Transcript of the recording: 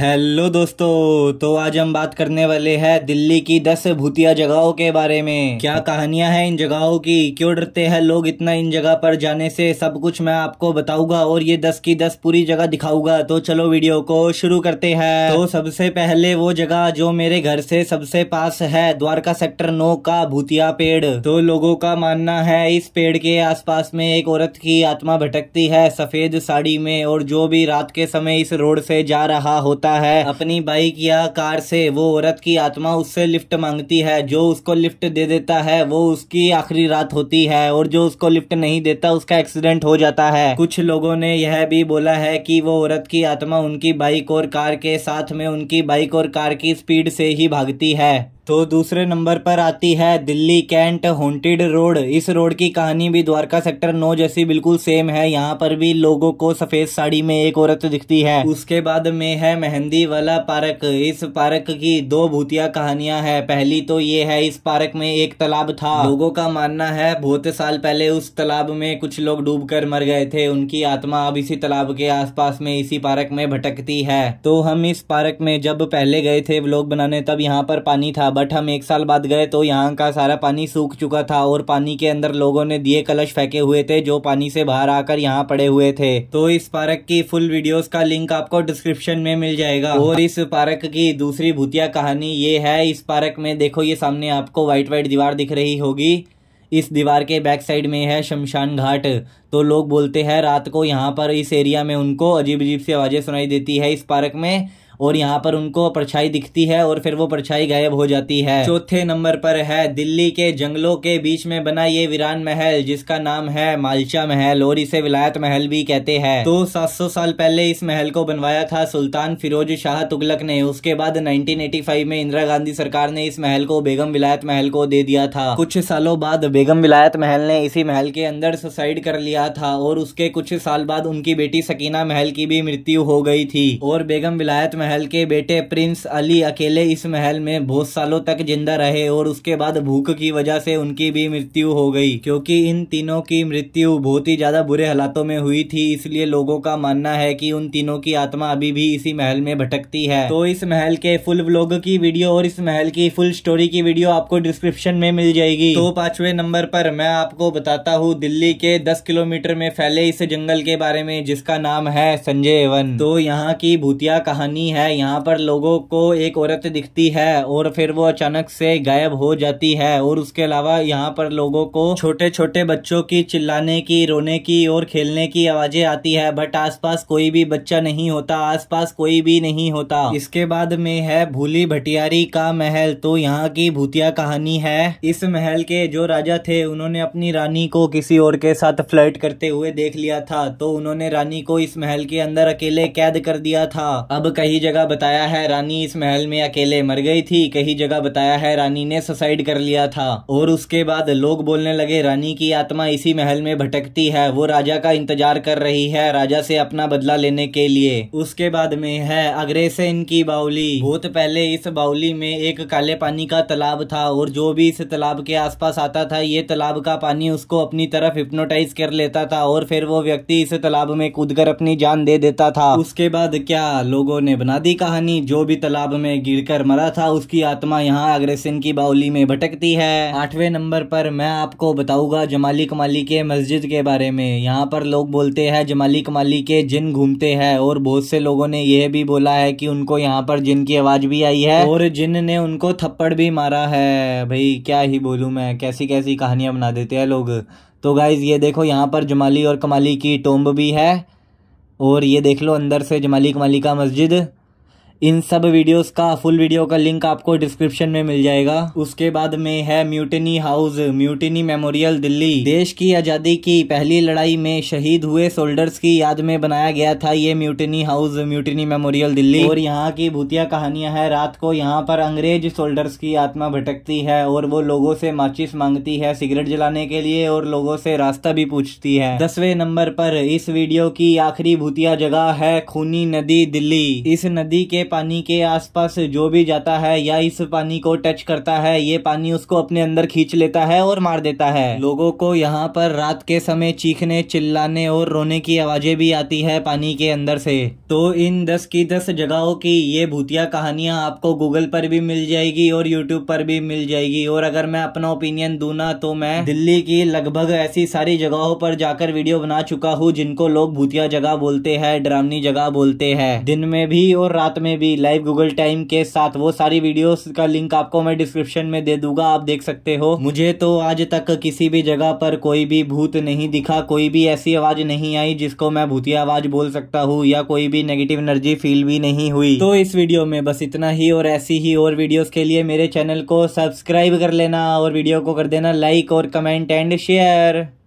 hello दोस्तों तो आज हम बात करने वाले हैं दिल्ली की दस भूतिया जगहों के बारे में क्या कहानियां हैं इन जगहों की क्यों डरते हैं लोग इतना इन जगह पर जाने से सब कुछ मैं आपको बताऊंगा और ये दस की दस पूरी जगह दिखाऊंगा तो चलो वीडियो को शुरू करते हैं तो सबसे पहले वो जगह जो मेरे घर से सबसे पास है द्वारका सेक्टर नौ का भूतिया पेड़ तो लोगों का मानना है इस पेड़ के आस में एक औरत की आत्मा भटकती है सफेद साड़ी में और जो भी रात के समय इस रोड से जा रहा होता करता है अपनी बाइक या कार से वो औरत की आत्मा उससे लिफ्ट मांगती है जो उसको लिफ्ट दे देता है वो उसकी आखिरी रात होती है और जो उसको लिफ्ट नहीं देता उसका एक्सीडेंट हो जाता है कुछ लोगों ने यह भी बोला है कि वो औरत की आत्मा उनकी बाइक और कार के साथ में उनकी बाइक और कार की स्पीड से ही भागती है तो दूसरे नंबर पर आती है दिल्ली कैंट होंटेड रोड इस रोड की कहानी भी द्वारका सेक्टर नौ जैसी बिल्कुल सेम है यहाँ पर भी लोगों को सफेद साड़ी में एक औरत दिखती है उसके बाद में है मेहंदी वाला पार्क इस पार्क की दो भूतिया कहानियां है पहली तो ये है इस पार्क में एक तालाब था लोगों का मानना है बहुत साल पहले उस तालाब में कुछ लोग डूब कर मर गए थे उनकी आत्मा अब इसी तालाब के आस में इसी पार्क में भटकती है तो हम इस पार्क में जब पहले गए थे ब्लॉग बनाने तब यहाँ पर पानी था था बट हम एक साल बाद गए तो यहाँ का सारा पानी सूख चुका था और पानी के अंदर लोगों ने दिए कलश फेंके हुए थे जो पानी से बाहर आकर यहाँ पड़े हुए थे तो इस पार्क की फुल वीडियोस का लिंक आपको डिस्क्रिप्शन में मिल जाएगा और इस पार्क की दूसरी भूतिया कहानी ये है इस पार्क में देखो ये सामने आपको व्हाइट व्हाइट दीवार दिख रही होगी इस दीवार के बैक साइड में है शमशान घाट तो लोग बोलते हैं रात को यहाँ पर इस एरिया में उनको अजीब अजीब सी आवाज़ें सुनाई देती है इस पार्क में और यहाँ पर उनको परछाई दिखती है और फिर वो परछाई गायब हो जाती है चौथे नंबर पर है दिल्ली के जंगलों के बीच में बना ये वीरान महल जिसका नाम है मालचा महल और इसे विलायत महल भी कहते हैं तो सात साल पहले इस महल को बनवाया था सुल्तान फिरोज शाह तुगलक ने उसके बाद 1985 में इंदिरा गांधी सरकार ने इस महल को बेगम विलायत महल को दे दिया था कुछ सालों बाद बेगम विलायत महल ने इसी महल के अंदर सुसाइड कर लिया था और उसके कुछ साल बाद उनकी बेटी सकीना महल की भी मृत्यु हो गई थी और बेगम विलायत महल महल के बेटे प्रिंस अली अकेले इस महल में बहुत सालों तक जिंदा रहे और उसके बाद भूख की वजह से उनकी भी मृत्यु हो गई क्योंकि इन तीनों की मृत्यु बहुत ही ज़्यादा बुरे हालातों में हुई थी इसलिए लोगों का मानना है कि उन तीनों की आत्मा अभी भी इसी महल में भटकती है तो इस महल के फुल व्लॉग की वीडियो और इस महल की फुल स्टोरी की वीडियो आपको डिस्क्रिप्शन में मिल जाएगी तो पांचवे नंबर पर मैं आपको बताता हूँ दिल्ली के दस किलोमीटर में फैले इस जंगल के बारे में जिसका नाम है संजय वन तो यहाँ की भूतिया कहानी है है यहाँ पर लोगों को एक औरत दिखती है और फिर वो अचानक से गायब हो जाती है और उसके अलावा यहाँ पर लोगों को छोटे छोटे बच्चों की चिल्लाने की रोने की और खेलने की आवाजें आती है बट आसपास कोई भी बच्चा नहीं होता आसपास कोई भी नहीं होता इसके बाद में है भूली भटियारी का महल तो यहाँ की भूतिया कहानी है इस महल के जो राजा थे उन्होंने अपनी रानी को किसी और के साथ फ्लर्ट करते हुए देख लिया था तो उन्होंने रानी को इस महल के अंदर अकेले कैद कर दिया था अब कहीं जगह बताया है रानी इस महल में अकेले मर गई थी कहीं जगह बताया है रानी ने सुसाइड कर लिया था और उसके बाद लोग बोलने लगे रानी की आत्मा इसी महल में भटकती है वो राजा का इंतजार कर रही है राजा से अपना बदला लेने के लिए उसके बाद में है अग्रेसेन की बाउली बहुत पहले इस बाउली में एक काले पानी का तालाब था और जो भी इस तालाब के आसपास आता था ये तालाब का पानी उसको अपनी तरफ हिप्नोटाइज कर लेता था और फिर वो व्यक्ति इस तालाब में कूद अपनी जान दे देता था उसके बाद क्या लोगों ने बना आधी कहानी जो भी तालाब में गिरकर मरा था उसकी आत्मा यहाँ अग्रसेन की बाउली में भटकती है आठवें नंबर पर मैं आपको बताऊंगा जमाली कमाली के मस्जिद के बारे में यहाँ पर लोग बोलते हैं जमाली कमाली के जिन घूमते हैं और बहुत से लोगों ने यह भी बोला है कि उनको यहाँ पर जिन की आवाज भी आई है और जिन ने उनको थप्पड़ भी मारा है भाई क्या ही बोलू मैं कैसी कैसी कहानियां बना देते हैं लोग तो गाइज़ ये देखो यहाँ पर जमाली और कमाली की टोम्ब भी है और ये देख लो अंदर से जमाली कमाली का मस्जिद इन सब वीडियोस का फुल वीडियो का लिंक आपको डिस्क्रिप्शन में मिल जाएगा उसके बाद में है Mutiny House Mutiny Memorial Delhi देश की आज़ादी की पहली लड़ाई में शहीद हुए सोल्डर्स की याद में बनाया गया था ये Mutiny House Mutiny Memorial Delhi और यहाँ की भूतिया कहानियां है रात को यहाँ पर अंग्रेज सोल्डर्स की आत्मा भटकती है और वो लोगों से माचिस मांगती है सिगरेट जलाने के लिए और लोगों से रास्ता भी पूछती है दसवें नंबर पर इस वीडियो की आखिरी भूतिया जगह है खूनी नदी दिल्ली इस नदी के पानी के आसपास जो भी जाता है या इस पानी को टच करता है ये पानी उसको अपने अंदर खींच लेता है और मार देता है लोगों को यहाँ पर रात के समय चीखने चिल्लाने और रोने की आवाजें भी आती है पानी के अंदर से तो इन दस की दस जगहों की ये भूतिया कहानियाँ आपको गूगल पर भी मिल जाएगी और यूट्यूब पर भी मिल जाएगी और अगर मैं अपना ओपिनियन दू ना तो मैं दिल्ली की लगभग ऐसी सारी जगहों पर जाकर वीडियो बना चुका हूँ जिनको लोग भूतिया जगह बोलते हैं ड्रामनी जगह बोलते हैं दिन में भी और रात में भी लाइव गूगल टाइम के साथ वो सारी वीडियो का लिंक आपको मैं डिस्क्रिप्शन में दे दूंगा आप देख सकते हो मुझे तो आज तक किसी भी जगह पर कोई भी भूत नहीं दिखा कोई भी ऐसी आवाज नहीं आई जिसको मैं भूतिया आवाज बोल सकता हूँ या कोई भी नेगेटिव एनर्जी फील भी नहीं हुई तो इस वीडियो में बस इतना ही और ऐसी ही और वीडियोस के लिए मेरे चैनल को सब्सक्राइब कर लेना और वीडियो को कर देना लाइक और कमेंट एंड शेयर